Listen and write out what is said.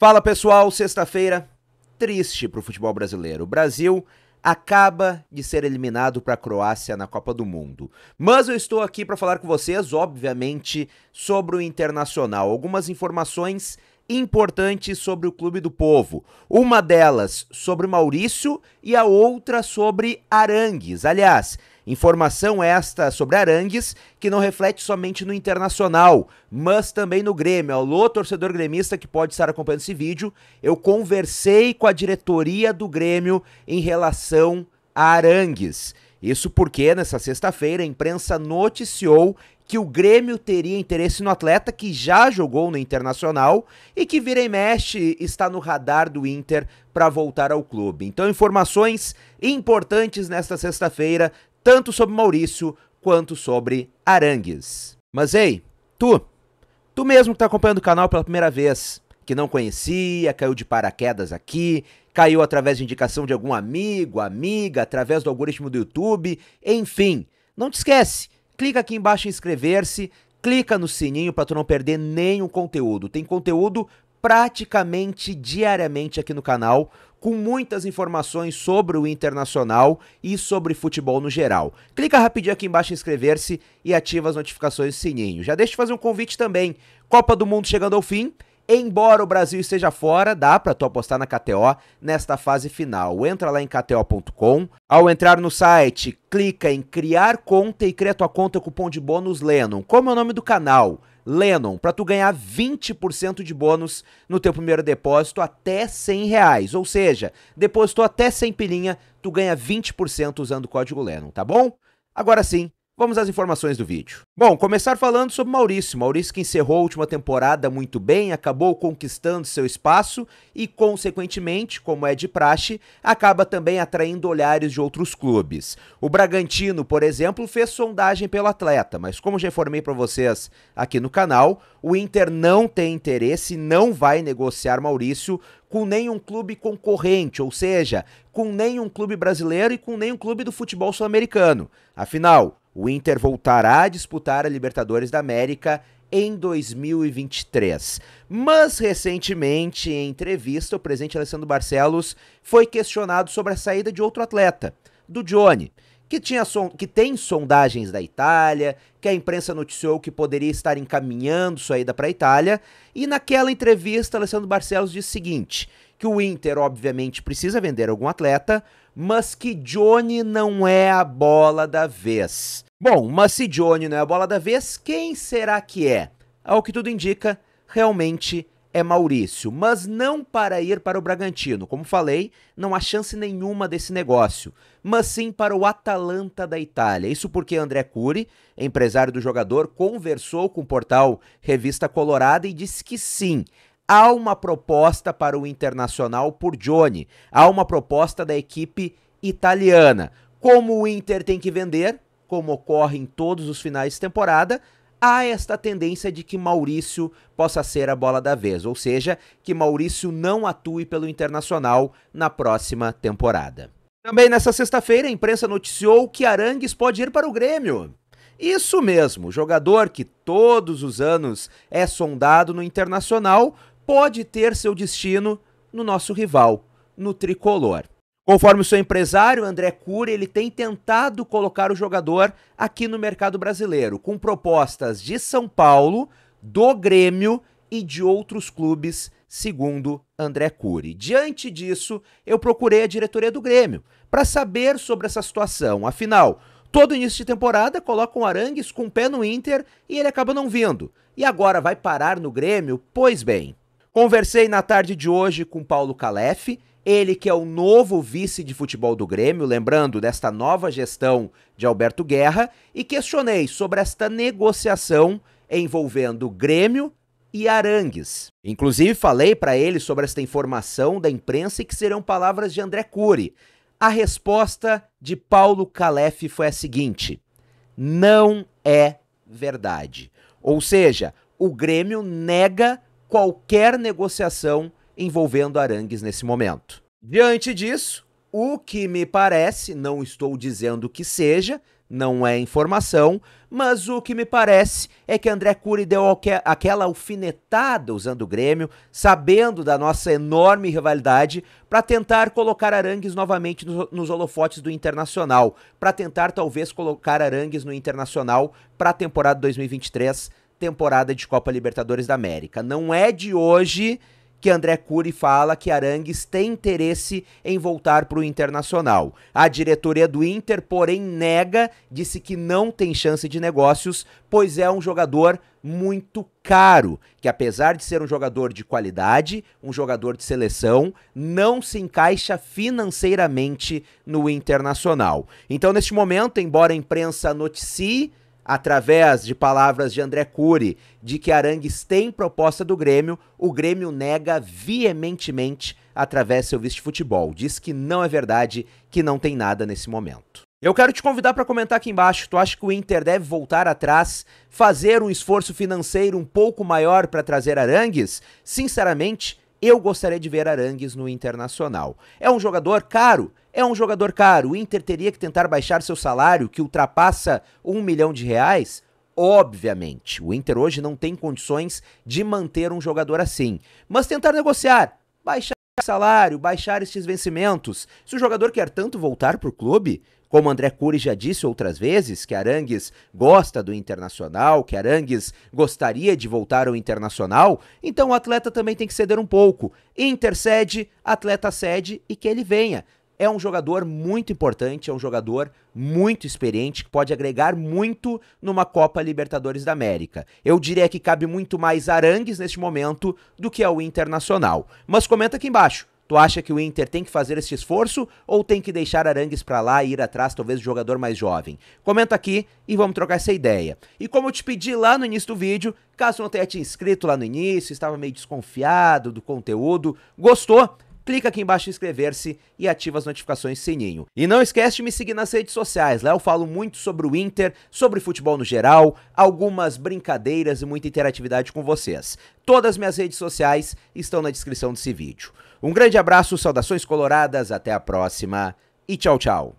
Fala pessoal, sexta-feira triste para o futebol brasileiro. O Brasil acaba de ser eliminado para a Croácia na Copa do Mundo. Mas eu estou aqui para falar com vocês, obviamente, sobre o Internacional. Algumas informações importantes sobre o Clube do Povo. Uma delas sobre Maurício e a outra sobre Arangues. Aliás, Informação esta sobre Arangues que não reflete somente no Internacional, mas também no Grêmio. Alô, torcedor gremista que pode estar acompanhando esse vídeo, eu conversei com a diretoria do Grêmio em relação a Arangues. Isso porque nessa sexta-feira a imprensa noticiou que o Grêmio teria interesse no atleta que já jogou no Internacional e que vira e mexe está no radar do Inter para voltar ao clube. Então informações importantes nesta sexta-feira tanto sobre Maurício quanto sobre Arangues. Mas ei, tu, tu mesmo que tá acompanhando o canal pela primeira vez, que não conhecia, caiu de paraquedas aqui, caiu através de indicação de algum amigo, amiga, através do algoritmo do YouTube, enfim, não te esquece, clica aqui embaixo em inscrever-se, clica no sininho para tu não perder nenhum conteúdo. Tem conteúdo praticamente diariamente aqui no canal com muitas informações sobre o Internacional e sobre futebol no geral. Clica rapidinho aqui embaixo em inscrever-se e ativa as notificações e sininho. Já deixa eu fazer um convite também. Copa do Mundo chegando ao fim, Embora o Brasil esteja fora, dá para tu apostar na KTO nesta fase final. Entra lá em kto.com. Ao entrar no site, clica em criar conta e cria tua conta com o cupom de bônus Lennon. Como é o nome do canal? Lennon, para tu ganhar 20% de bônus no teu primeiro depósito até 100 reais. Ou seja, depositou até 100 pilinha, tu ganha 20% usando o código Lennon, tá bom? Agora sim, Vamos às informações do vídeo. Bom, começar falando sobre Maurício. Maurício que encerrou a última temporada muito bem, acabou conquistando seu espaço e, consequentemente, como é de praxe, acaba também atraindo olhares de outros clubes. O Bragantino, por exemplo, fez sondagem pelo atleta, mas como já informei para vocês aqui no canal, o Inter não tem interesse, não vai negociar Maurício com nenhum clube concorrente, ou seja, com nenhum clube brasileiro e com nenhum clube do futebol sul-americano. Afinal, o Inter voltará a disputar a Libertadores da América em 2023. Mas recentemente, em entrevista, o presidente Alessandro Barcelos foi questionado sobre a saída de outro atleta, do Johnny, que, tinha que tem sondagens da Itália, que a imprensa noticiou que poderia estar encaminhando sua ida para a Itália. E naquela entrevista, Alessandro Barcelos disse o seguinte: que o Inter, obviamente, precisa vender algum atleta, mas que Johnny não é a bola da vez. Bom, mas se Johnny não é a bola da vez, quem será que é? Ao que tudo indica, realmente é Maurício, mas não para ir para o Bragantino. Como falei, não há chance nenhuma desse negócio, mas sim para o Atalanta da Itália. Isso porque André Cury, empresário do jogador, conversou com o portal Revista Colorada e disse que sim, há uma proposta para o Internacional por Johnny, há uma proposta da equipe italiana. Como o Inter tem que vender, como ocorre em todos os finais de temporada, há esta tendência de que Maurício possa ser a bola da vez, ou seja, que Maurício não atue pelo Internacional na próxima temporada. Também nessa sexta-feira, a imprensa noticiou que Arangues pode ir para o Grêmio. Isso mesmo, jogador que todos os anos é sondado no Internacional, pode ter seu destino no nosso rival, no tricolor. Conforme o seu empresário, André Cury, ele tem tentado colocar o jogador aqui no mercado brasileiro, com propostas de São Paulo, do Grêmio e de outros clubes, segundo André Cury. Diante disso, eu procurei a diretoria do Grêmio para saber sobre essa situação. Afinal, todo início de temporada coloca um Arangues com o pé no Inter e ele acaba não vindo. E agora vai parar no Grêmio? Pois bem, Conversei na tarde de hoje com Paulo Calef, ele que é o novo vice de futebol do Grêmio, lembrando desta nova gestão de Alberto Guerra, e questionei sobre esta negociação envolvendo Grêmio e Arangues. Inclusive falei para ele sobre esta informação da imprensa e que serão palavras de André Cury. A resposta de Paulo Calef foi a seguinte: não é verdade. Ou seja, o Grêmio nega qualquer negociação envolvendo Arangues nesse momento. Diante disso, o que me parece, não estou dizendo que seja, não é informação, mas o que me parece é que André Cury deu aquela alfinetada usando o Grêmio, sabendo da nossa enorme rivalidade, para tentar colocar Arangues novamente nos holofotes do Internacional, para tentar talvez colocar Arangues no Internacional para a temporada 2023 temporada de Copa Libertadores da América. Não é de hoje que André Cury fala que Arangues tem interesse em voltar para o Internacional. A diretoria do Inter, porém, nega, disse que não tem chance de negócios, pois é um jogador muito caro, que apesar de ser um jogador de qualidade, um jogador de seleção, não se encaixa financeiramente no Internacional. Então, neste momento, embora a imprensa noticie através de palavras de André Cury, de que Arangues tem proposta do Grêmio, o Grêmio nega veementemente através seu vice-futebol. Diz que não é verdade, que não tem nada nesse momento. Eu quero te convidar para comentar aqui embaixo. Tu acha que o Inter deve voltar atrás, fazer um esforço financeiro um pouco maior para trazer Arangues? Sinceramente, eu gostaria de ver Arangues no Internacional. É um jogador caro, é um jogador caro. O Inter teria que tentar baixar seu salário, que ultrapassa um milhão de reais? Obviamente. O Inter hoje não tem condições de manter um jogador assim. Mas tentar negociar, baixar salário, baixar estes vencimentos. Se o jogador quer tanto voltar para o clube, como André Cury já disse outras vezes, que Arangues gosta do Internacional, que Arangues gostaria de voltar ao Internacional, então o atleta também tem que ceder um pouco. Inter cede, atleta cede e que ele venha é um jogador muito importante, é um jogador muito experiente, que pode agregar muito numa Copa Libertadores da América. Eu diria que cabe muito mais Arangues neste momento do que ao Internacional. Mas comenta aqui embaixo. Tu acha que o Inter tem que fazer esse esforço ou tem que deixar Arangues para lá e ir atrás talvez do jogador mais jovem? Comenta aqui e vamos trocar essa ideia. E como eu te pedi lá no início do vídeo, caso não tenha te inscrito lá no início, estava meio desconfiado do conteúdo, gostou? clica aqui embaixo em inscrever-se e ativa as notificações sininho. E não esquece de me seguir nas redes sociais, lá eu falo muito sobre o Inter, sobre futebol no geral, algumas brincadeiras e muita interatividade com vocês. Todas as minhas redes sociais estão na descrição desse vídeo. Um grande abraço, saudações coloradas, até a próxima e tchau, tchau.